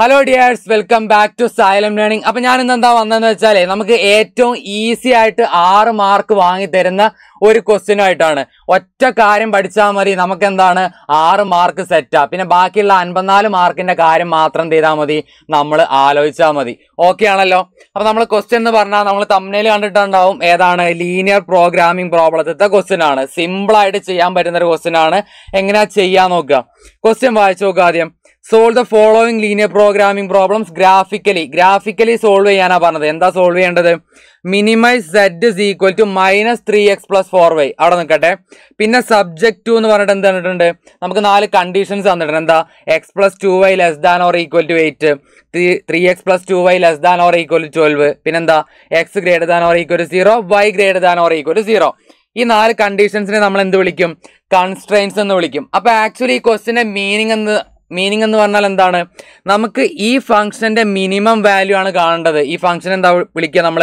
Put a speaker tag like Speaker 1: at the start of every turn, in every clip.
Speaker 1: hello dears welcome back to Xylem learning അപ്പൊ ഞാൻ ഇന്ന് എന്താ വന്നതെന്ന് വെച്ചാല് നമുക്ക് ഏറ്റവും ഈസി ആയിട്ട് ആറ് മാർക്ക് വാങ്ങി തരുന്ന ഒരു ക്വസ്റ്റ്യനുമായിട്ടാണ് ഒറ്റ കാര്യം പഠിച്ചാൽ മതി നമുക്ക് എന്താണ് ആറ് മാർക്ക് സെറ്റാ പിന്നെ ബാക്കിയുള്ള അൻപത്തിനാല് മാർക്കിന്റെ കാര്യം മാത്രം ചെയ്താൽ മതി നമ്മൾ ആലോചിച്ചാൽ മതി ഓക്കെ ആണല്ലോ അപ്പൊ നമ്മൾ ക്വസ്റ്റ്യൻ എന്ന് പറഞ്ഞാൽ നമ്മൾ തമ്മിൽ കണ്ടിട്ടുണ്ടാവും ഏതാണ് ലീനിയർ പ്രോഗ്രാമിംഗ് പ്രോബ്ലത്തെ ക്വസ്റ്റ്യൻ ആണ് സിമ്പിൾ ആയിട്ട് ചെയ്യാൻ പറ്റുന്ന ഒരു ക്വസ്റ്റ്യൻ ആണ് എങ്ങനെയാ ചെയ്യാൻ നോക്കുക ക്വസ്റ്റ്യൻ വായിച്ചു നോക്കുക ആദ്യം solve the following linear programming problems graphically graphically solve ചെയ്യാനാണ് പറഞ്ഞത് എന്താ സോൾവ് ചെയ്യേണ്ടത് minimise Z is equal to minus three X plus four Y അവിടെ നിൽക്കട്ടെ പിന്നെ സബ്ജക്ട് ടു എന്ന് പറഞ്ഞിട്ട് എന്ത് തന്നിട്ടുണ്ട് നമുക്ക് നാല് കണ്ടീഷൻസ് തന്നിട്ടുണ്ട് എന്താ X plus two Y less than or equal to eight three X plus two Y less than or equal to twelve പിന്നെന്താ X greater than or equal to zero Y greater than or equal to zero ഈ നാല് കണ്ടീഷൻസിനെ നമ്മൾ എന്ത് വിളിക്കും constraints എന്ന് വിളിക്കും അപ്പോൾ actually ഈ ക്വസ്റ്റിൻ്റെ മീനിങ് എന്ന് മീനിങ് എന്ന് പറഞ്ഞാൽ എന്താണ് നമുക്ക് ഈ ഫങ്ഷൻ്റെ മിനിമം വാല്യൂ ആണ് കാണേണ്ടത് ഈ ഫങ്ഷൻ എന്താ വിളിക്കുക നമ്മൾ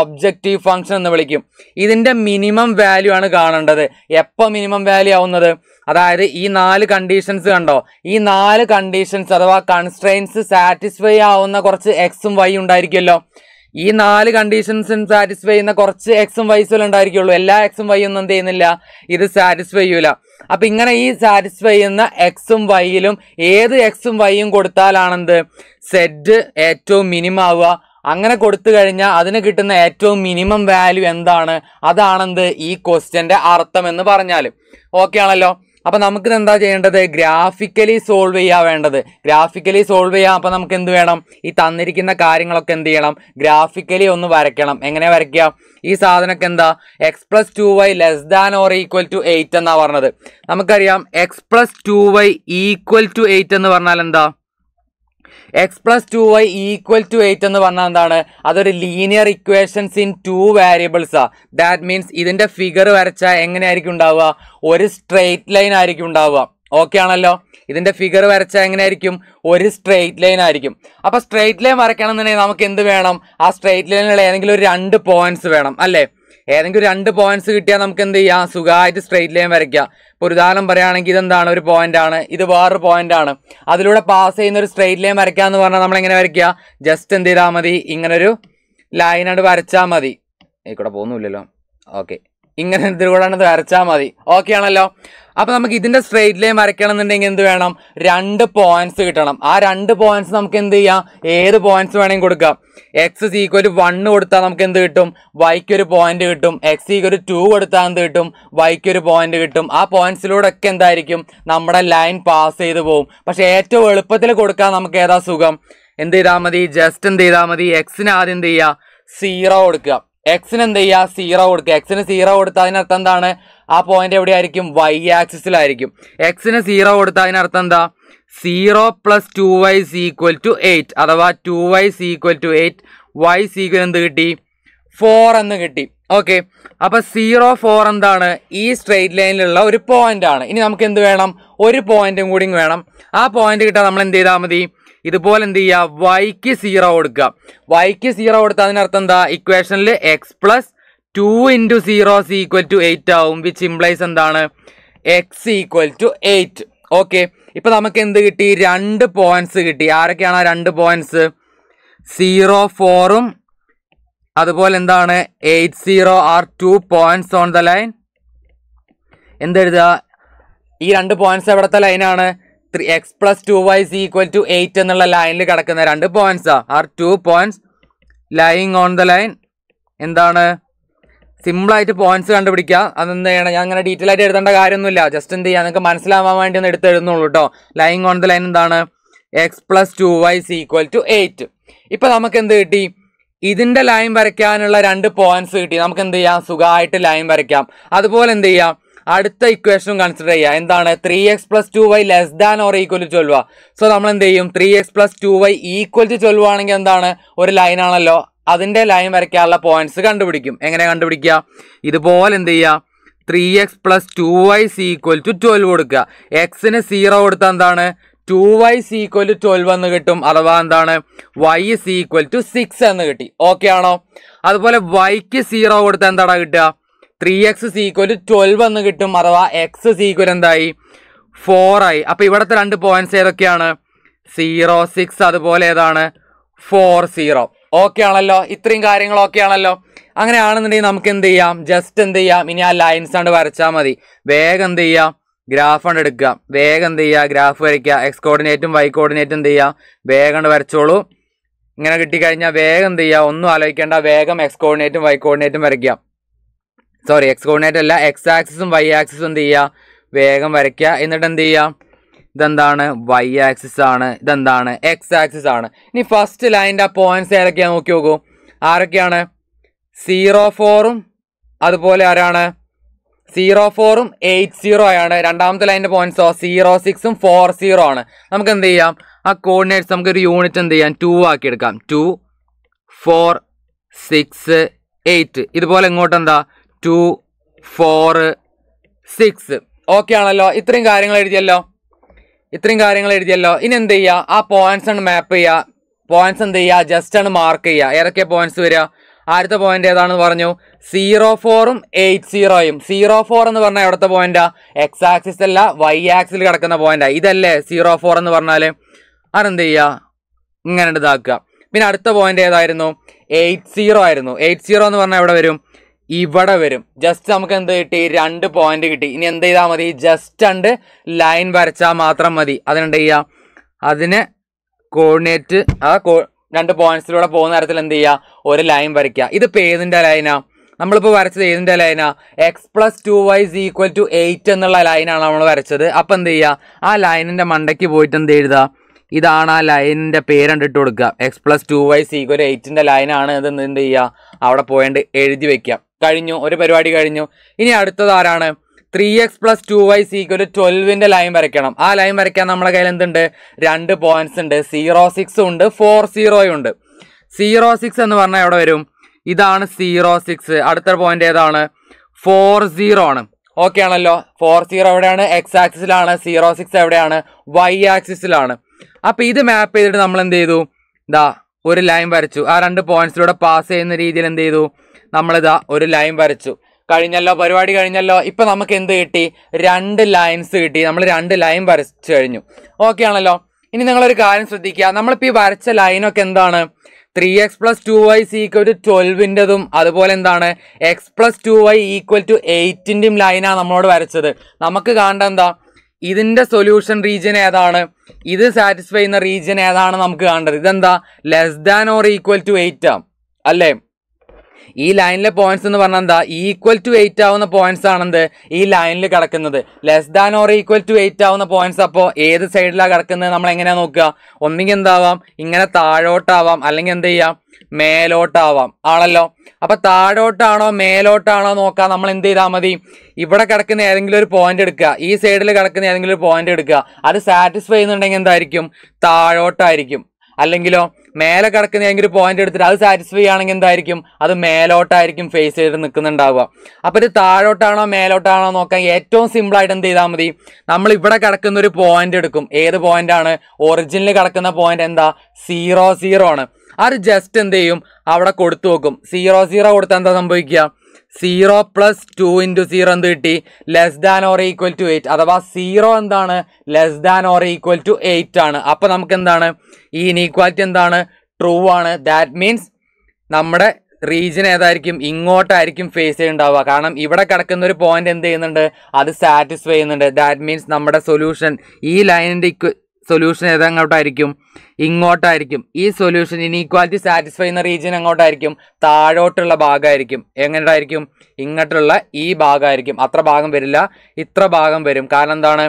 Speaker 1: ഒബ്ജക്റ്റീവ് ഫങ്ഷൻ എന്ന് വിളിക്കും ഇതിൻ്റെ മിനിമം വാല്യൂ ആണ് കാണേണ്ടത് എപ്പോൾ മിനിമം വാല്യൂ ആവുന്നത് അതായത് ഈ നാല് കണ്ടീഷൻസ് കണ്ടോ ഈ നാല് കണ്ടീഷൻസ് അഥവാ കൺസ്ട്രെയിൻസ് സാറ്റിസ്ഫൈ ആവുന്ന കുറച്ച് എക്സും വൈ ഉണ്ടായിരിക്കുമല്ലോ ഈ നാല് കണ്ടീഷൻസും സാറ്റിസ്ഫൈ ചെയ്യുന്ന കുറച്ച് എക്സും വൈസും ഉണ്ടായിരിക്കുള്ളൂ എല്ലാ എക്സും വൈ ഒന്നും എന്ത് ചെയ്യുന്നില്ല ഇത് സാറ്റിസ്ഫൈ ചെയ്യൂല അപ്പം ഇങ്ങനെ ഈ സാറ്റിസ്ഫൈ ചെയ്യുന്ന എക്സും വൈയിലും ഏത് എക്സും വൈയും കൊടുത്താലാണെന്ത് സെഡ് ഏറ്റവും മിനിമം ആവുക അങ്ങനെ കൊടുത്തു കഴിഞ്ഞാൽ അതിന് കിട്ടുന്ന ഏറ്റവും മിനിമം വാല്യൂ എന്താണ് അതാണെന്ത് ഈ ക്വസ്റ്റ്യൻ്റെ അർത്ഥം എന്ന് പറഞ്ഞാൽ ഓക്കെ ആണല്ലോ അപ്പം നമുക്ക് എന്താ ചെയ്യേണ്ടത് ഗ്രാഫിക്കലി സോൾവ് ചെയ്യാൻ വേണ്ടത് ഗ്രാഫിക്കലി സോൾവ് ചെയ്യാം അപ്പം നമുക്ക് എന്ത് വേണം ഈ തന്നിരിക്കുന്ന കാര്യങ്ങളൊക്കെ എന്ത് ചെയ്യണം ഗ്രാഫിക്കലി ഒന്ന് വരയ്ക്കണം എങ്ങനെ വരയ്ക്കുക ഈ സാധനമൊക്കെ എന്താ X plus two Y less than or equal to eight എന്നാണ് പറഞ്ഞത് നമുക്കറിയാം X plus two Y equal to eight എന്ന് പറഞ്ഞാൽ എന്താ X plus two Y equal to eight എന്ന് പറഞ്ഞാൽ എന്താണ് അതൊരു ലീനിയർ ഇക്വേഷൻസ് ഇൻ ടു വേരിയബിൾസാണ് ദാറ്റ് മീൻസ് ഇതിൻ്റെ ഫിഗർ വരച്ചാൽ എങ്ങനെയായിരിക്കും ഉണ്ടാവുക ഒരു സ്ട്രെയിറ്റ് ലൈൻ ആയിരിക്കും ഉണ്ടാവുക ഓക്കെ ആണല്ലോ ഇതിൻ്റെ ഫിഗർ വരച്ചാൽ എങ്ങനെയായിരിക്കും ഒരു സ്ട്രെയിറ്റ് ലൈൻ ആയിരിക്കും അപ്പോൾ സ്ട്രെയിറ്റ് ലൈൻ എന്നുണ്ടെങ്കിൽ നമുക്ക് എന്ത് വേണം ആ സ്ട്രെയിറ്റ് ലൈനിലുള്ള ഏതെങ്കിലും ഒരു രണ്ട് പോയിന്റ്സ് വേണം അല്ലേ ഏതെങ്കിലും രണ്ട് പോയിന്റ്സ് കിട്ടിയാൽ നമുക്ക് എന്ത് ചെയ്യാം സുഖമായിട്ട് സ്ട്രെയിറ്റ് ലൈൻ വരയ്ക്കാം ഇപ്പോൾ ഒരു ഉദാഹരണം പറയുകയാണെങ്കിൽ ഇതെന്താണ് ഒരു പോയിന്റ് ആണ് ഇത് വേറൊരു പോയിന്റ് ആണ് അതിലൂടെ പാസ് ചെയ്യുന്ന ഒരു സ്ട്രെയിറ്റ് ലൈൻ വരയ്ക്കുക എന്ന് പറഞ്ഞാൽ നമ്മളെങ്ങനെ വരയ്ക്കുക ജസ്റ്റ് എന്ത് ചെയ്താൽ മതി ഇങ്ങനൊരു ലൈനായിട്ട് വരച്ചാൽ മതി ഈ കൂടെ പോകുന്നില്ലല്ലോ ഓക്കെ ഇങ്ങനെ ഇതിലൂടെ വരച്ചാൽ മതി ഓക്കെ ആണല്ലോ അപ്പോൾ നമുക്ക് ഇതിൻ്റെ സ്ട്രേറ്റ് ലൈൻ വരയ്ക്കണം എന്നുണ്ടെങ്കിൽ എന്ത് വേണം രണ്ട് പോയിന്റ്സ് കിട്ടണം ആ രണ്ട് പോയിന്റ്സ് നമുക്ക് എന്ത് ചെയ്യാം ഏത് പോയിന്റ്സ് വേണമെങ്കിൽ കൊടുക്കാം എക്സ് ഈക്വൽ വണ്ണ് കൊടുത്താൽ നമുക്ക് എന്ത് കിട്ടും വൈക്ക് ഒരു പോയിന്റ് കിട്ടും എക്സ് ഈക്വൽ ടു കൊടുത്താൽ എന്ത് കിട്ടും വൈക്ക് ഒരു പോയിന്റ് കിട്ടും ആ പോയിന്റ്സിലൂടെ ഒക്കെ എന്തായിരിക്കും നമ്മുടെ ലൈൻ പാസ് ചെയ്ത് പോകും പക്ഷേ ഏറ്റവും എളുപ്പത്തിൽ കൊടുക്കാൻ നമുക്ക് ഏതാ സുഖം എന്ത് ചെയ്താൽ മതി ജസ്റ്റ് എന്ത് ചെയ്താൽ മതി എക്സിന് ആദ്യം എന്ത് ചെയ്യുക സീറോ കൊടുക്കുക എക്സിന് എന്ത് ചെയ്യുക സീറോ കൊടുക്കുക എക്സിന് സീറോ കൊടുത്താൽ അതിനർത്ഥം എന്താണ് ആ പോയിന്റ് എവിടെയായിരിക്കും വൈ ആക്സിസിലായിരിക്കും എക്സിന് സീറോ കൊടുത്താൽ അതിനർത്ഥം എന്താ zero plus two Y is equal to eight അഥവാ two Y is equal to eight Y is equal എന്ത് കിട്ടി ഫോർ എന്ന് കിട്ടി ഓക്കെ അപ്പോൾ സീറോ ഫോർ എന്താണ് ഈ സ്ട്രെയിറ്റ് ലൈനിലുള്ള ഒരു പോയിന്റ് ആണ് ഇനി നമുക്ക് എന്ത് വേണം ഒരു പോയിന്റും കൂടി വേണം ആ പോയിന്റ് കിട്ടാൻ നമ്മൾ എന്ത് ചെയ്താൽ മതി ഇതുപോലെ എന്ത് ചെയ്യുക വൈക്ക് സീറോ കൊടുക്കുക വൈക്ക് സീറോ കൊടുത്താൽ അതിനർത്ഥം എന്താ ഇക്വേഷനിൽ X plus two into zero is equal to eight ആവും വിച്ച് ഇംപ്ലൈസ് എന്താണ് X equal to eight okay ഇപ്പം നമുക്ക് എന്ത് കിട്ടി രണ്ട് പോയിന്റ്സ് കിട്ടി ആരൊക്കെയാണ് ആ രണ്ട് പോയിന്റ്സ് സീറോ ഫോറും അതുപോലെ എന്താണ് eight zero are two points on the line എന്തെഴുതുക ഈ രണ്ട് പോയിന്റ്സ് എവിടത്തെ ലൈനാണ് three X plus two Y is equal to eight എന്നുള്ള ലൈനിൽ കിടക്കുന്ന രണ്ട് പോയിന്റ്സാണ് are two points lying on the line എന്താണ് സിമ്പിളായിട്ട് പോയിന്റ്സ് കണ്ടുപിടിക്കുക അതെന്ത് ചെയ്യണം ഞാൻ അങ്ങനെ ഡീറ്റെയിൽ ആയിട്ട് എഴുതേണ്ട കാര്യമൊന്നുമില്ല ജസ്റ്റ് എന്ത് ചെയ്യുക നിങ്ങൾക്ക് മനസ്സിലാവാൻ വേണ്ടി ഒന്ന് എടുത്ത് എഴുതുന്നുള്ളൂ കേട്ടോ ലൈൻ ഓൺ ദ ലൈൻ എന്താണ് X plus two Y equal to eight ഇപ്പോൾ നമുക്ക് എന്ത് കിട്ടി ഇതിൻ്റെ ലൈൻ വരയ്ക്കാനുള്ള രണ്ട് പോയിന്റ്സ് കിട്ടി നമുക്ക് എന്ത് ചെയ്യാം സുഖമായിട്ട് ലൈൻ വരയ്ക്കാം അതുപോലെ എന്ത് ചെയ്യാം അടുത്ത ഇക്വേഷനും കൺസിഡർ ചെയ്യുക എന്താണ് three X plus two Y less than or equal to ചൊല്ലുക സോ നമ്മൾ എന്ത് ചെയ്യും three X plus two Y equal to ചൊല്ലുവാണെങ്കിൽ എന്താണ് ഒരു ലൈനാണല്ലോ അതിൻ്റെ ലൈൻ വരയ്ക്കാനുള്ള പോയിന്റ്സ് കണ്ടുപിടിക്കും എങ്ങനെ കണ്ടുപിടിക്കുക ഇതുപോലെ എന്ത് ചെയ്യുക three X plus two Y is equal to twelve കൊടുക്കുക എക്സിന് സീറോ കൊടുത്താൽ എന്താണ് two Y is equal to twelve എന്ന് കിട്ടും അഥവാ എന്താണ് Y is equal to six എന്ന് കിട്ടി ഓക്കെ ആണോ അതുപോലെ വൈക്ക് സീറോ കൊടുത്താൽ എന്താടാ കിട്ടുക three X is equal to twelve എന്ന് കിട്ടും അഥവാ എക്സ് സി ഈക്വൽ എന്തായി ഫോർ ആയി അപ്പോൾ ഇവിടുത്തെ രണ്ട് പോയിന്റ്സ് ഏതൊക്കെയാണ് സീറോ സിക്സ് അതുപോലെ ഏതാണ് ഫോർ സീറോ ഓക്കെ ആണല്ലോ ഇത്രയും കാര്യങ്ങളൊക്കെ ആണല്ലോ അങ്ങനെ ആണെന്നുണ്ടെങ്കിൽ നമുക്ക് എന്ത് ചെയ്യാം ജസ്റ്റ് എന്ത് ചെയ്യാം ഇനി ആ ലൈൻസ് കണ്ട് വരച്ചാൽ മതി വേഗം എന്ത് ചെയ്യാം ഗ്രാഫ് കണ്ട് എടുക്കുക വേഗം എന്ത് ചെയ്യുക ഗ്രാഫ് വരയ്ക്കുക എക്സ് കോർഡിനേറ്റും വൈ കോർഡിനേറ്റും എന്ത് ചെയ്യുക വേഗം കണ്ട് വരച്ചോളൂ ഇങ്ങനെ കിട്ടിക്കഴിഞ്ഞാൽ വേഗം എന്ത് ചെയ്യുക ഒന്നും ആലോചിക്കേണ്ട വേഗം എക്സ് കോർഡിനേറ്റും വൈ കോർഡിനേറ്റും വരയ്ക്കുക സോറി എക്സ് കോർഡിനേറ്റ് അല്ല എക്സ് ആക്സിസും വൈ ആക്സിസും എന്ത് ചെയ്യുക വേഗം വരയ്ക്കുക എന്നിട്ട് എന്ത് ചെയ്യുക ഇതെന്താണ് വൈ ആക്സിസ് ആണ് ഇതെന്താണ് എക്സ് ആക്സിസ് ആണ് ഇനി ഫസ്റ്റ് ലൈൻ്റെ പോയിന്റ്സ് ഏതൊക്കെയാണ് നോക്കി നോക്കൂ ആരൊക്കെയാണ് സീറോ ഫോറും അതുപോലെ ആരാണ് സീറോ ഫോറും എയ്റ്റ് സീറോ ആണ് രണ്ടാമത്തെ ലൈനിൻ്റെ പോയിന്റ്സോ സീറോ സിക്സും ഫോർ സീറോ ആണ് നമുക്ക് എന്ത് ചെയ്യാം ആ കോർഡിനേറ്റ്സ് നമുക്ക് ഒരു യൂണിറ്റ് എന്ത് ചെയ്യാം ടു ആക്കി എടുക്കാം ടു ഫോർ സിക്സ് എയ്റ്റ് ഇതുപോലെ ഇങ്ങോട്ട് എന്താ ടു ഫോർ സിക്സ് ഓക്കെ ആണല്ലോ ഇത്രയും കാര്യങ്ങൾ എഴുതിയല്ലോ ഇത്രയും കാര്യങ്ങൾ എഴുതിയല്ലോ ഇനി എന്ത് ചെയ്യുക ആ പോയിന്റ്സ് ആണ് മാപ്പ് ചെയ്യുക പോയിന്റ്സ് എന്ത് ചെയ്യുക ജസ്റ്റ് ആണ് മാർക്ക് ചെയ്യുക ഏതൊക്കെ പോയിന്റ്സ് വരിക ആദ്യത്തെ പോയിന്റ് ഏതാണെന്ന് പറഞ്ഞു സീറോ ഫോറും എയ്റ്റ് സീറോയും സീറോ ഫോർ എന്ന് പറഞ്ഞാൽ എവിടുത്തെ പോയിന്റാ എക്സ് ആക്സിസ് അല്ല വൈ ആക്സിൽ കിടക്കുന്ന പോയിന്റാ ഇതല്ലേ സീറോ ഫോർ എന്ന് പറഞ്ഞാൽ അതെന്ത് ചെയ്യുക ഇങ്ങനെ ഇതാക്കുക പിന്നെ അടുത്ത പോയിന്റ് ഏതായിരുന്നു എയ്റ്റ് സീറോ ആയിരുന്നു എയ്റ്റ് സീറോ എന്ന് പറഞ്ഞാൽ എവിടെ വരും ഇവിടെ വരും ജസ്റ്റ് നമുക്ക് എന്ത് കിട്ടി രണ്ട് പോയിന്റ് കിട്ടി ഇനി എന്ത് ചെയ്താൽ മതി ജസ്റ്റ് രണ്ട് ലൈൻ വരച്ചാൽ മാത്രം മതി അതിനെന്ത് ചെയ്യുക അതിനെ കോർഡിനേറ്റ് ആ രണ്ട് പോയിന്റ്സിലൂടെ പോകുന്ന തരത്തിൽ എന്ത് ചെയ്യുക ഒരു ലൈൻ വരയ്ക്കുക ഇതിപ്പോൾ ഏതിൻ്റെ ലൈനാ നമ്മളിപ്പോൾ വരച്ചത് ഏതിൻ്റെ ലൈനാ X plus two Y's equal to eight എന്നുള്ള ലൈനാണ് നമ്മൾ വരച്ചത് അപ്പോൾ എന്ത് ചെയ്യുക ആ ലൈനിൻ്റെ മണ്ടയ്ക്ക് പോയിട്ട് എന്ത് എഴുതുക ഇതാണ് ആ ലൈനിൻ്റെ കണ്ടിട്ട് കൊടുക്കുക X plus two Y's equal എയ്റ്റിൻ്റെ ലൈനാണ് ഇത് എന്ത് ചെയ്യുക അവിടെ പോയിട്ട് എഴുതി വയ്ക്കുക കഴിഞ്ഞു ഒരു പരിപാടി കഴിഞ്ഞു ഇനി അടുത്തത് ആരാണ് three X plus two Y സീക്കൊരു ട്വൽവിൻ്റെ ലൈൻ വരയ്ക്കണം ആ ലൈൻ വരയ്ക്കാൻ നമ്മളെ കയ്യിൽ എന്തുണ്ട് രണ്ട് പോയിന്റ്സ് ഉണ്ട് സീറോ സിക്സ് ഉണ്ട് ഫോർ സീറോയും ഉണ്ട് സീറോ സിക്സ് എന്ന് പറഞ്ഞാൽ എവിടെ വരും ഇതാണ് സീറോ സിക്സ് അടുത്ത പോയിന്റ് ഏതാണ് ഫോർ സീറോ ആണ് ഓക്കെ ആണല്ലോ ഫോർ സീറോ എവിടെയാണ് എക്സ് ആക്സിസിലാണ് സീറോ സിക്സ് എവിടെയാണ് വൈ ആക്സിസിലാണ് അപ്പോൾ ഇത് മാപ്പ് ചെയ്തിട്ട് നമ്മൾ എന്ത് ചെയ്തു ദാ ഒരു ലൈൻ വരച്ചു ആ രണ്ട് പോയിന്റ്സിലൂടെ പാസ് ചെയ്യുന്ന രീതിയിൽ എന്ത് ചെയ്തു നമ്മളിതാ ഒരു ലൈൻ വരച്ചു കഴിഞ്ഞല്ലോ പരിപാടി കഴിഞ്ഞല്ലോ ഇപ്പം നമുക്ക് എന്ത് കിട്ടി രണ്ട് ലൈൻസ് കിട്ടി നമ്മൾ രണ്ട് ലൈൻ വരച്ചു കഴിഞ്ഞു ഓക്കെ ആണല്ലോ ഇനി നിങ്ങളൊരു കാര്യം ശ്രദ്ധിക്കുക നമ്മളിപ്പോൾ ഈ വരച്ച ലൈനൊക്കെ എന്താണ് three X plus two Y is equal to ട്വൽവിൻ്റെതും അതുപോലെ എന്താണ് X plus two Y equal to എയ്റ്റിൻ്റെയും ലൈനാണ് നമ്മളോട് വരച്ചത് നമുക്ക് കാണേണ്ട എന്താ ഇതിൻ്റെ സൊല്യൂഷൻ റീജിയൻ ഏതാണ് ഇത് സാറ്റിസ്ഫൈ ചെയ്യുന്ന റീജിയൻ ഏതാണ് നമുക്ക് കാണേണ്ടത് ഇതെന്താ less than or equal to eight ആം അല്ലേ ഈ ലൈനിലെ പോയിന്റ്സ് എന്ന് പറഞ്ഞാൽ എന്താ ഈക്വൽ ടു എയ്റ്റ് ആവുന്ന പോയിന്റ്സ് ആണെന്ത് ഈ ലൈനിൽ കിടക്കുന്നത് less than or equal to eight ആവുന്ന പോയിന്റ്സ് അപ്പോൾ ഏത് സൈഡിലാണ് കിടക്കുന്നത് നമ്മൾ എങ്ങനെയാണ് നോക്കുക ഒന്നെങ്കിൽ എന്താവാം ഇങ്ങനെ താഴോട്ടാവാം അല്ലെങ്കിൽ എന്ത് ചെയ്യാം മേലോട്ടാവാം ആണല്ലോ അപ്പൊ താഴോട്ടാണോ മേലോട്ടാണോ നോക്കാം നമ്മൾ എന്ത് ചെയ്താൽ മതി ഇവിടെ കിടക്കുന്ന ഏതെങ്കിലും ഒരു പോയിന്റ് എടുക്കുക ഈ സൈഡിൽ കിടക്കുന്ന ഏതെങ്കിലും ഒരു പോയിന്റ് എടുക്കുക അത് സാറ്റിസ്ഫൈ ചെയ്യുന്നുണ്ടെങ്കിൽ എന്തായിരിക്കും താഴോട്ടായിരിക്കും അല്ലെങ്കിലോ മേലെ കിടക്കുന്ന ഏതെങ്കിലും ഒരു പോയിന്റ് എടുത്തിട്ട് അത് സാറ്റിസ്ഫൈ ആണെങ്കിൽ എന്തായിരിക്കും അത് മേലോട്ടായിരിക്കും ഫേസ് ചെയ്ത് നിൽക്കുന്നുണ്ടാവുക അപ്പോൾ ഇത് താഴോട്ടാണോ മേലോട്ടാണോ നോക്കാൻ ഏറ്റവും സിമ്പിളായിട്ട് എന്ത് ചെയ്താൽ മതി നമ്മൾ ഇവിടെ കിടക്കുന്ന ഒരു പോയിന്റ് എടുക്കും ഏത് പോയിന്റ് ആണ് ഒറിജിനിൽ കിടക്കുന്ന പോയിന്റ് എന്താ സീറോ സീറോ ആണ് ആ ഒരു ജസ്റ്റ് എന്ത് ചെയ്യും അവിടെ കൊടുത്തു വെക്കും സീറോ സീറോ കൊടുത്താൽ എന്താ സംഭവിക്കുക zero plus two into zero എന്ത് കിട്ടി less than or equal to eight അഥവാ സീറോ എന്താണ് less than or equal to eight ആണ് അപ്പോൾ നമുക്ക് എന്താണ് ഈ ഇനീക്വാലിറ്റി എന്താണ് ട്രൂ ആണ് ദാറ്റ് മീൻസ് നമ്മുടെ റീജിയൻ ഏതായിരിക്കും ഇങ്ങോട്ടായിരിക്കും ഫേസ് ചെയ്യുന്നുണ്ടാവുക കാരണം ഇവിടെ കിടക്കുന്ന ഒരു പോയിന്റ് എന്ത് ചെയ്യുന്നുണ്ട് അത് സാറ്റിസ്ഫൈ ചെയ്യുന്നുണ്ട് ദാറ്റ് മീൻസ് നമ്മുടെ സൊല്യൂഷൻ ഈ ലൈനിൻ്റെ ഇക്വ സൊല്യൂഷൻ ഏതെങ്ങോട്ടായിരിക്കും ഇങ്ങോട്ടായിരിക്കും ഈ സൊല്യൂഷൻ ഇനീക്വാലിറ്റി സാറ്റിസ്ഫൈ ചെയ്യുന്ന റീജിയൻ എങ്ങോട്ടായിരിക്കും താഴോട്ടുള്ള ഭാഗമായിരിക്കും എങ്ങനെയായിരിക്കും ഇങ്ങോട്ടുള്ള ഈ ഭാഗമായിരിക്കും അത്ര ഭാഗം വരില്ല ഇത്ര ഭാഗം വരും കാരണം എന്താണ്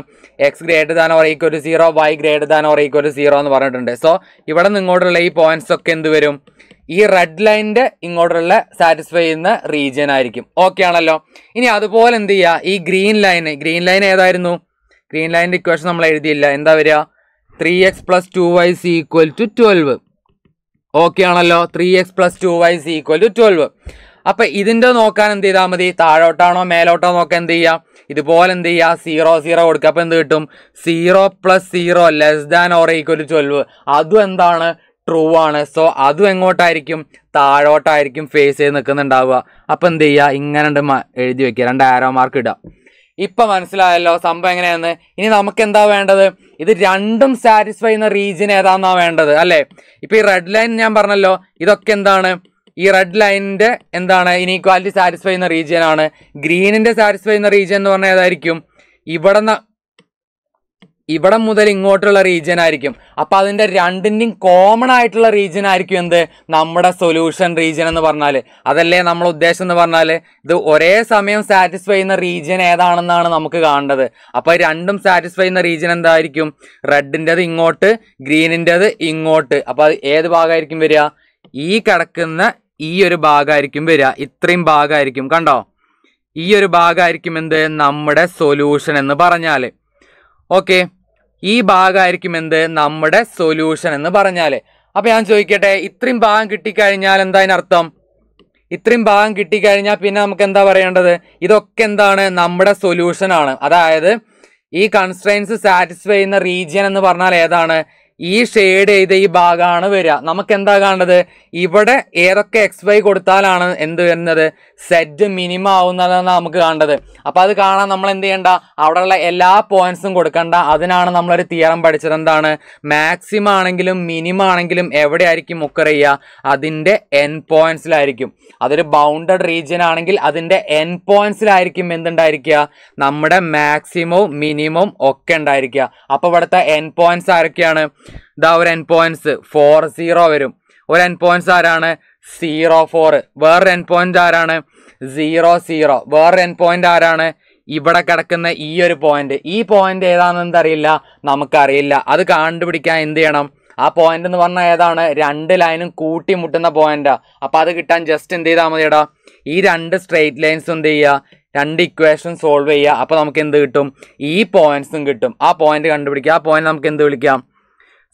Speaker 1: X greater than or equal to zero Y greater than or equal to zero എന്ന് പറഞ്ഞിട്ടുണ്ട് സോ ഇവിടെ നിന്ന് ഇങ്ങോട്ടുള്ള ഈ പോയിന്റ്സ് ഒക്കെ എന്ത് വരും ഈ റെഡ് ലൈനിൻ്റെ ഇങ്ങോട്ടുള്ള സാറ്റിസ്ഫൈ ചെയ്യുന്ന റീജിയൻ ആയിരിക്കും ഓക്കെ ആണല്ലോ ഇനി അതുപോലെ എന്ത് ചെയ്യുക ഈ ഗ്രീൻ ലൈന് ഗ്രീൻ ലൈൻ ഏതായിരുന്നു ഗ്രീൻ ലൈനിൻ്റെ ഇക്വേഷൻ നമ്മൾ എഴുതിയില്ല എന്താ വരിക three X plus two Y is equal to twelve okay ആണല്ലോ three X plus two Y is equal to twelve അപ്പം ഇതിൻ്റെ നോക്കാൻ എന്ത് ചെയ്താൽ മതി താഴോട്ടാണോ മേലോട്ടോ നോക്കാൻ എന്ത് ചെയ്യുക ഇതുപോലെ എന്ത് ചെയ്യുക സീറോ സീറോ കൊടുക്കുക അപ്പോൾ എന്ത് കിട്ടും zero plus zero less than or equal to twelve അതും എന്താണ് ട്രൂ ആണ് സോ അതും എങ്ങോട്ടായിരിക്കും താഴോട്ടായിരിക്കും ഫേസ് ചെയ്ത് നിൽക്കുന്നുണ്ടാവുക അപ്പം എന്ത് ചെയ്യുക ഇങ്ങനെ ഉണ്ട് എഴുതി വെക്കുക രണ്ട് ആരോ മാർക്ക് ഇടുക ഇപ്പം മനസ്സിലായല്ലോ സംഭവം എങ്ങനെയാണെന്ന് ഇനി നമുക്ക് എന്താ വേണ്ടത് ഇത് രണ്ടും സാറ്റിസ്ഫൈ ചെയ്യുന്ന റീജിയൻ ഏതാണെന്നാ വേണ്ടത് അല്ലേ ഇപ്പൊ ഈ റെഡ് ലൈൻ ഞാൻ പറഞ്ഞല്ലോ ഇതൊക്കെ എന്താണ് ഈ റെഡ് ലൈനിൻ്റെ എന്താണ് ഇനീക്വാലിറ്റി സാറ്റിസ്ഫൈ ചെയ്യുന്ന റീജിയൻ ആണ് ഗ്രീനിൻ്റെ സാറ്റിസ്ഫൈ ചെയ്യുന്ന റീജിയൻ എന്ന് പറഞ്ഞാൽ ഏതായിരിക്കും ഇവിടെ ഇവിടെ മുതൽ ഇങ്ങോട്ടുള്ള റീജിയൻ ആയിരിക്കും അപ്പോൾ അതിൻ്റെ രണ്ടിൻ്റെയും കോമൺ ആയിട്ടുള്ള റീജിയൻ ആയിരിക്കും എന്ത് നമ്മുടെ സൊല്യൂഷൻ റീജിയൻ എന്ന് പറഞ്ഞാൽ അതല്ലേ നമ്മൾ ഉദ്ദേശം എന്ന് പറഞ്ഞാൽ ഇത് ഒരേ സമയം സാറ്റിസ്ഫൈ ചെയ്യുന്ന റീജിയൻ ഏതാണെന്നാണ് നമുക്ക് കാണേണ്ടത് അപ്പോൾ രണ്ടും സാറ്റിസ്ഫൈ ചെയ്യുന്ന റീജിയൻ എന്തായിരിക്കും റെഡിൻ്റെത് ഇങ്ങോട്ട് ഗ്രീനിൻ്റെത് ഇങ്ങോട്ട് അപ്പോൾ അത് ഏത് ഭാഗമായിരിക്കും വരിക ഈ കിടക്കുന്ന ഈ ഒരു ഭാഗമായിരിക്കും വരിക ഇത്രയും ഭാഗമായിരിക്കും കണ്ടോ ഈ ഒരു ഭാഗമായിരിക്കും എന്ത് നമ്മുടെ സൊല്യൂഷൻ എന്ന് പറഞ്ഞാൽ ഓക്കേ ഈ ഭാഗമായിരിക്കും എന്ത് നമ്മുടെ സൊല്യൂഷൻ എന്ന് പറഞ്ഞാല് അപ്പൊ ഞാൻ ചോദിക്കട്ടെ ഇത്രയും ഭാഗം കിട്ടിക്കഴിഞ്ഞാൽ എന്താ അതിനർത്ഥം ഇത്രയും ഭാഗം കിട്ടിക്കഴിഞ്ഞാൽ പിന്നെ നമുക്ക് എന്താ പറയേണ്ടത് ഇതൊക്കെ എന്താണ് നമ്മുടെ സൊല്യൂഷൻ ആണ് അതായത് ഈ കൺസ്ട്രെയിൻസ് സാറ്റിസ്ഫൈ ചെയ്യുന്ന റീജിയൻ എന്ന് പറഞ്ഞാൽ ഏതാണ് ഈ ഷെയ്ഡ് ചെയ്ത ഈ ഭാഗമാണ് വരിക നമുക്ക് എന്താ കാണേണ്ടത് ഇവിടെ ഏതൊക്കെ എക്സ് വൈ കൊടുത്താലാണ് എന്ത് വരുന്നത് സെറ്റ് മിനിമം ആവുന്നതാണ് നമുക്ക് കാണേണ്ടത് അപ്പോൾ അത് കാണാൻ നമ്മൾ എന്ത് ചെയ്യണ്ട അവിടെയുള്ള എല്ലാ പോയിന്റ്സും കൊടുക്കണ്ട അതിനാണ് നമ്മളൊരു തിയറം പഠിച്ചത് എന്താണ് മാക്സിമം ആണെങ്കിലും മിനിമം ആണെങ്കിലും എവിടെയായിരിക്കും മുക്കർ ചെയ്യുക അതിൻ്റെ എൻ പോയിന്റ്സിലായിരിക്കും അതൊരു ബൗണ്ടഡ് റീജിയൻ ആണെങ്കിൽ അതിൻ്റെ എൻ പോയിന്റ്സിലായിരിക്കും എന്തുണ്ടായിരിക്കുക നമ്മുടെ മാക്സിമവും മിനിമവും ഒക്കെ ഉണ്ടായിരിക്കുക അപ്പോൾ ഇവിടുത്തെ എൻ പോയിന്റ്സ് ആരൊക്കെയാണ് ഇതാ ഒരു എൻ പോയിന്റ്സ് ഫോർ സീറോ വരും ഒരു എൻ പോയിന്റ്സ് ആരാണ് സീറോ ഫോർ വേറൊരു എൻ പോയിന്റ് ആരാണ് സീറോ സീറോ വേറെ എൻ പോയിന്റ് ആരാണ് ഇവിടെ കിടക്കുന്ന ഈ ഒരു പോയിന്റ് ഈ പോയിന്റ് ഏതാണെന്ന് അറിയില്ല നമുക്കറിയില്ല അത് കണ്ടുപിടിക്കാൻ എന്ത് ചെയ്യണം ആ പോയിന്റ് എന്ന് പറഞ്ഞാൽ ഏതാണ് രണ്ട് ലൈനും കൂട്ടിമുട്ടുന്ന പോയിന്റാ അപ്പോൾ അത് കിട്ടാൻ ജസ്റ്റ് എന്ത് ചെയ്താൽ മതിയടാ ഈ രണ്ട് സ്ട്രെയിറ്റ് ലൈൻസ് എന്ത് ചെയ്യുക രണ്ട് ഇക്വേഷൻ സോൾവ് ചെയ്യുക അപ്പോൾ നമുക്ക് എന്ത് കിട്ടും ഈ പോയിന്റ്സും കിട്ടും ആ പോയിന്റ് കണ്ടുപിടിക്കുക ആ പോയിന്റ് നമുക്ക് എന്ത് വിളിക്കാം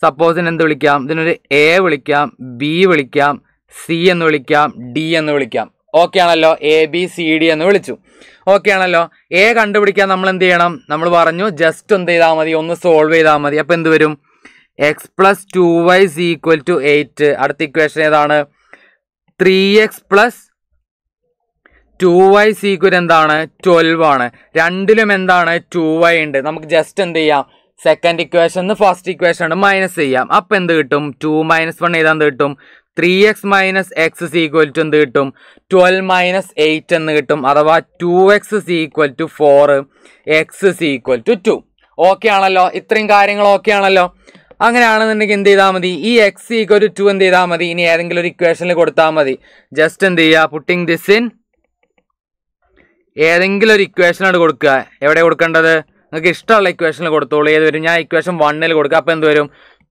Speaker 1: സപ്പോസിന് എന്ത് വിളിക്കാം ഇതിനൊരു എ വിളിക്കാം ബി വിളിക്കാം സി എന്ന് വിളിക്കാം ഡി എന്ന് വിളിക്കാം ഓക്കെ ആണല്ലോ എ ബി സി ഡി എന്ന് വിളിച്ചു ഓക്കെ ആണല്ലോ എ കണ്ടുപിടിക്കാൻ നമ്മൾ എന്ത് ചെയ്യണം നമ്മൾ പറഞ്ഞു ജസ്റ്റ് എന്ത് ചെയ്താൽ മതി ഒന്ന് സോൾവ് ചെയ്താൽ മതി അപ്പോൾ എന്ത് വരും X plus two Y is equal to eight അടുത്ത ഇക്വേഷൻ ഏതാണ് three X plus two Y is equal എന്താണ് ട്വൽവ് ആണ് രണ്ടിലും എന്താണ് ടു വൈ ഉണ്ട് നമുക്ക് ജസ്റ്റ് എന്ത് ചെയ്യാം second equation first equation minus ചെയ്യാം അപ്പം എന്ത് കിട്ടും ടു മൈനസ് വൺ ഏതാണ്ട് കിട്ടും three X minus X equal to എന്ത് കിട്ടും ട്വൽവ് മൈനസ് എയ്റ്റ് എന്ന് കിട്ടും അഥവാ two X equal to four X equal to two two ആണല്ലോ ഇത്രയും കാര്യങ്ങൾ ഓക്കെ ആണല്ലോ അങ്ങനെയാണെന്നുണ്ടെങ്കിൽ എന്ത് ചെയ്താൽ മതി ഈ എക്സ് ഈക്വൽ ടു ടു എന്ത് ചെയ്താൽ മതി ഇനി ഏതെങ്കിലും ഒരു ഇക്വേഷനിൽ കൊടുത്താൽ മതി ജസ്റ്റ് എന്ത് ചെയ്യുക പുട്ടിങ് ദിസ് ഇൻ ഏതെങ്കിലും ഒരു ഇക്വേഷനാണ് കൊടുക്കുക എവിടെ കൊടുക്കേണ്ടത് നിങ്ങൾക്ക് ഇഷ്ടമുള്ള ഇക്വേഷനിൽ കൊടുത്തോളൂ ഏത് വരും ഞാൻ ഇക്വേഷൻ വണ്ണിൽ കൊടുക്കുക അപ്പോൾ എന്ത് വരും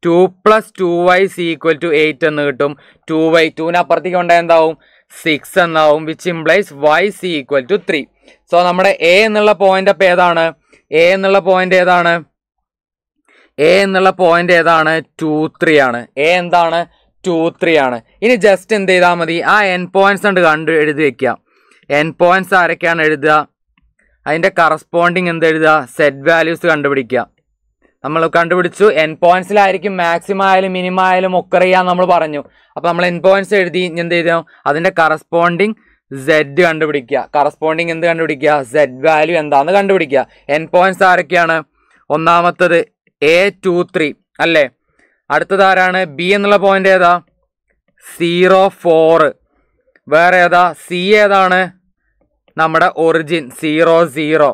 Speaker 1: two plus two Y is equal to eight എന്ന് കിട്ടും ടു വൈ അപ്പുറത്തേക്ക് ഉണ്ടായ എന്താവും സിക്സ് എന്നാവും which implies Y is equal to three so നമ്മുടെ എ എന്നുള്ള പോയിന്റ് അപ്പം ഏതാണ് എ എന്നുള്ള പോയിന്റ് ഏതാണ് എ എന്നുള്ള പോയിന്റ് ഏതാണ് ടു ത്രീ ആണ് എ എന്താണ് ടു ത്രീ ആണ് ഇനി ജസ്റ്റ് എന്ത് ചെയ്താൽ മതി ആ എൻ പോയിന്റ്സ് കണ്ട് കണ്ട് എഴുതി വെക്കുക എൻ പോയിന്റ്സ് ആരൊക്കെയാണ് എഴുതുക അതിൻ്റെ കറസ്പോണ്ടിങ് എന്ത് എഴുതുക സെറ്റ് വാല്യൂസ് കണ്ടുപിടിക്കുക നമ്മൾ കണ്ടുപിടിച്ചു എൻ പോയിന്റ്സിലായിരിക്കും മാക്സിമം ആയാലും മിനിമം ആയാലും ഒക്കെ അറിയാൻ നമ്മൾ പറഞ്ഞു അപ്പോൾ നമ്മൾ എൻ പോയിന്റ്സ് എഴുതി എന്ത് ചെയ്തു അതിൻ്റെ കറസ്പോണ്ടിങ് സെഡ് കണ്ടുപിടിക്കുക കറസ്പോണ്ടിങ് എന്ത് കണ്ടുപിടിക്കുക സെഡ് വാല്യൂ എന്താണെന്ന് കണ്ടുപിടിക്കുക എൻ പോയിന്റ്സ് ആരൊക്കെയാണ് ഒന്നാമത്തത് എ ടു ത്രീ അല്ലേ അടുത്തത് ആരാണ് ബി എന്നുള്ള പോയിന്റ് ഏതാ സീറോ ഫോറ് വേറെ ഏതാ സി ഏതാണ് നമ്മുടെ ഒറിജിൻ സീറോ സീറോ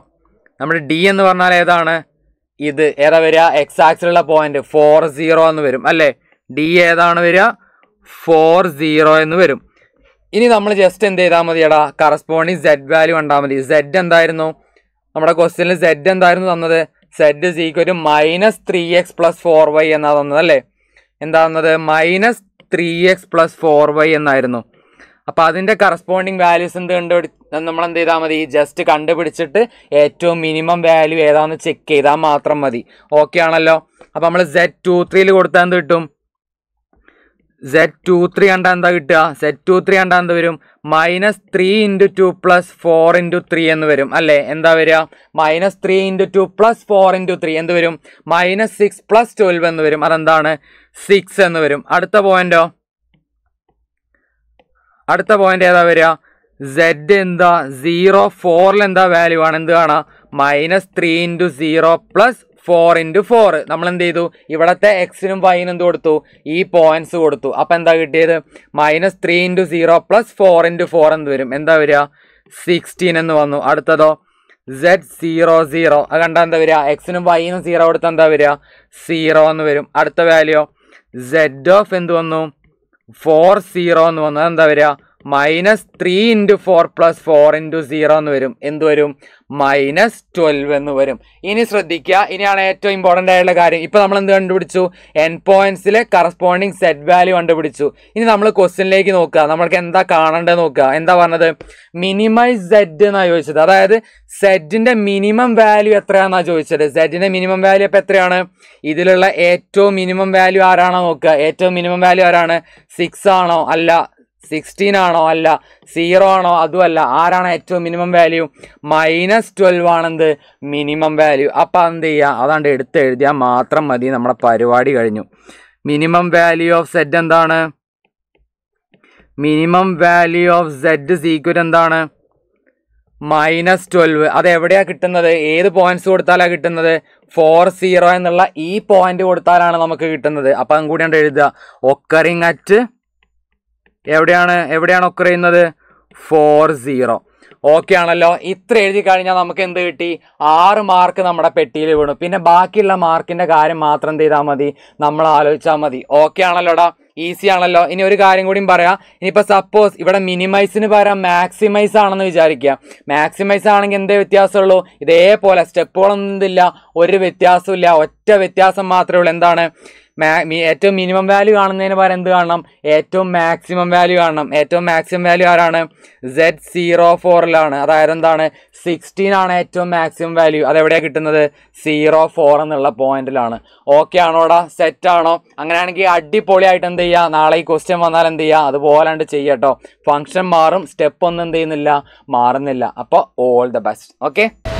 Speaker 1: നമ്മുടെ ഡി എന്ന് പറഞ്ഞാൽ ഏതാണ് ഇത് ഏതാ വരിക എക്സ് ആക്സിലുള്ള പോയിന്റ് ഫോർ സീറോ എന്ന് വരും അല്ലേ ഡി ഏതാണ് വരിക ഫോർ സീറോ എന്ന് വരും ഇനി നമ്മൾ ജസ്റ്റ് എന്ത് ചെയ്താൽ മതി എടാ കറസ്പോണ്ടിങ് സെഡ് വാല്യൂ കണ്ടാൽ മതി സെഡ് എന്തായിരുന്നു നമ്മുടെ ക്വസ്റ്റ്യനിൽ സെഡ് എന്തായിരുന്നു തന്നത് zed is equal minus three X plus four y എന്നാ തന്നത് അല്ലേ എന്താ തന്നത് minus three X plus four y എന്നായിരുന്നു അപ്പോൾ അതിൻ്റെ കറസ്പോണ്ടിങ് വാല്യൂസ് എന്ത് കണ്ടുപിടി നമ്മൾ എന്ത് ചെയ്താൽ മതി ജസ്റ്റ് കണ്ടുപിടിച്ചിട്ട് ഏറ്റവും മിനിമം വാല്യൂ ഏതാണെന്ന് ചെക്ക് ചെയ്താൽ മാത്രം മതി ഓക്കെ ആണല്ലോ അപ്പോൾ നമ്മൾ സെറ്റ് ടു ത്രീയിൽ കൊടുത്താൽ എന്ത് കിട്ടും സെറ്റ് ടു ത്രീ കണ്ടാൽ എന്താ കിട്ടുക സെറ്റ് ടു ത്രീ കണ്ടാൽ എന്ത് വരും minus three into two plus four into three എന്ന് വരും അല്ലേ എന്താ വരിക minus three into two plus four into three എന്ത് വരും മൈനസ് സിക്സ് പ്ലസ് ട്വൽവ് എന്ന് വരും അതെന്താണ് സിക്സ് എന്ന് വരും അടുത്ത പോയിൻറ്റോ അടുത്ത പോയിന്റ് ഏതാ വരിക സെഡ് എന്താ സീറോ ഫോറിൽ എന്താ വാല്യൂ ആണ് എന്ത് കാണാം minus three into zero plus four into four നമ്മൾ എന്ത് ചെയ്തു ഇവിടുത്തെ എക്സിനും വൈനും എന്ത് കൊടുത്തു ഈ പോയിന്റ്സ് കൊടുത്തു അപ്പം എന്താ കിട്ടിയത് minus three into zero plus four into four എന്ത് വരും എന്താ വരിക സിക്സ്റ്റീൻ എന്ന് വന്നു അടുത്തതോ സെഡ് സീറോ സീറോ അത് കണ്ടാൽ എന്താ വരിക എക്സിനും വൈനും സീറോ കൊടുത്താൽ എന്താ വരിക സീറോ എന്ന് വരും അടുത്ത വാല്യൂ സെഡ് ഓഫ് എന്ത് വന്നു ഫോർ സീറോ എന്ന് വന്നത് എന്താ വരിക minus three into four plus four into zero എന്ന് വരും എന്ത് വരും മൈനസ് ട്വൽവ് എന്ന് വരും ഇനി ശ്രദ്ധിക്കുക ഇനിയാണ് ഏറ്റവും ഇമ്പോർട്ടൻ്റ് ആയിട്ടുള്ള കാര്യം ഇപ്പോൾ നമ്മൾ എന്ത് കണ്ടുപിടിച്ചു എൻ പോയിൻസിലെ കറസ്പോണ്ടിങ് സെറ്റ് വാല്യൂ കണ്ടുപിടിച്ചു ഇനി നമ്മൾ ക്വസ്റ്റ്യനിലേക്ക് നോക്കുക നമ്മൾക്ക് എന്താ കാണേണ്ടത് നോക്കുക എന്താ പറഞ്ഞത് മിനിമൈസ് സെഡ് എന്നാണ് ചോദിച്ചത് അതായത് സെഡിൻ്റെ മിനിമം വാല്യൂ എത്രയാണെന്നാണ് ചോദിച്ചത് സെഡിൻ്റെ മിനിമം വാല്യൂ അപ്പോൾ എത്രയാണ് ഇതിലുള്ള ഏറ്റവും മിനിമം വാല്യൂ ആരാണോ നോക്കുക ഏറ്റവും മിനിമം വാല്യൂ ആരാണ് സിക്സ് ആണോ അല്ല സിക്സ്റ്റീൻ ആണോ അല്ല സീറോ ആണോ അതുമല്ല ആരാണ് ഏറ്റവും മിനിമം വാല്യൂ മൈനസ് ട്വൽവ് ആണെന്ത് മിനിമം വാല്യൂ അപ്പോൾ എന്ത് ചെയ്യുക അതാണ്ട് എടുത്ത് എഴുതിയാൽ മാത്രം മതി നമ്മുടെ പരിപാടി കഴിഞ്ഞു മിനിമം വാല്യൂ ഓഫ് സെഡ് എന്താണ് minimum value of zed is equal എന്താണ് മൈനസ് ട്വൽവ് അത് എവിടെയാണ് കിട്ടുന്നത് ഏത് പോയിന്റ്സ് കൊടുത്താലാണ് കിട്ടുന്നത് ഫോർ സീറോ എന്നുള്ള ഈ പോയിന്റ് കൊടുത്താലാണ് നമുക്ക് കിട്ടുന്നത് അപ്പം കൂടി എഴുതുക ഒക്കറിങ് അറ്റ് എവിടെയാണ് എവിടെയാണ് ചെയ്യുന്നത് ഫോർ സീറോ ഓക്കെ ആണല്ലോ ഇത്ര എഴുതി കഴിഞ്ഞാൽ നമുക്ക് എന്ത് കിട്ടി ആറ് മാർക്ക് നമ്മുടെ പെട്ടിയിൽ വീണു പിന്നെ ബാക്കിയുള്ള മാർക്കിൻ്റെ കാര്യം മാത്രം എന്ത് ചെയ്താൽ മതി നമ്മൾ ആലോചിച്ചാൽ മതി ഓക്കെ ആണല്ലോടാ ഈസി ആണല്ലോ ഇനി ഒരു കാര്യം കൂടിയും പറയാം ഇനിയിപ്പോൾ സപ്പോസ് ഇവിടെ മിനിമൈസിന് പകരം മാക്സിമൈസ് ആണെന്ന് വിചാരിക്കുക മാക്സിമൈസ് ആണെങ്കിൽ എന്തേ വ്യത്യാസമുള്ളൂ ഇതേപോലെ സ്റ്റെപ്പുകളൊന്നും ഇല്ല ഒരു വ്യത്യാസമില്ല ഒറ്റ വ്യത്യാസം മാത്രമേ ഉള്ളൂ എന്താണ് ഏറ്റവും മിനിമം വാല്യൂ കാണുന്നതിന് പകരം എന്ത് കാണണം ഏറ്റവും മാക്സിമം വാല്യൂ കാണണം ഏറ്റവും മാക്സിമം വാല്യൂ ആരാണ് സെഡ് സീറോ ഫോറിലാണ് അതായത് എന്താണ് സിക്സ്റ്റീൻ ആണ് ഏറ്റവും മാക്സിമം വാല്യൂ അതെവിടെയാണ് കിട്ടുന്നത് സീറോ ഫോർ എന്നുള്ള പോയിന്റിലാണ് ഓക്കെ ആണോടാ സെറ്റ് ആണോ അങ്ങനെയാണെങ്കിൽ അടിപൊളിയായിട്ട് എന്ത് ചെയ്യുക നാളെ ഈ ക്വസ്റ്റ്യൻ വന്നാൽ എന്ത് ചെയ്യുക അതുപോലാണ്ട് ചെയ്യട്ടോ ഫംഗ്ഷൻ മാറും സ്റ്റെപ്പ് ഒന്നും എന്ത് ചെയ്യുന്നില്ല മാറുന്നില്ല അപ്പോൾ ഓൾ ദ ബെസ്റ്റ് ഓക്കെ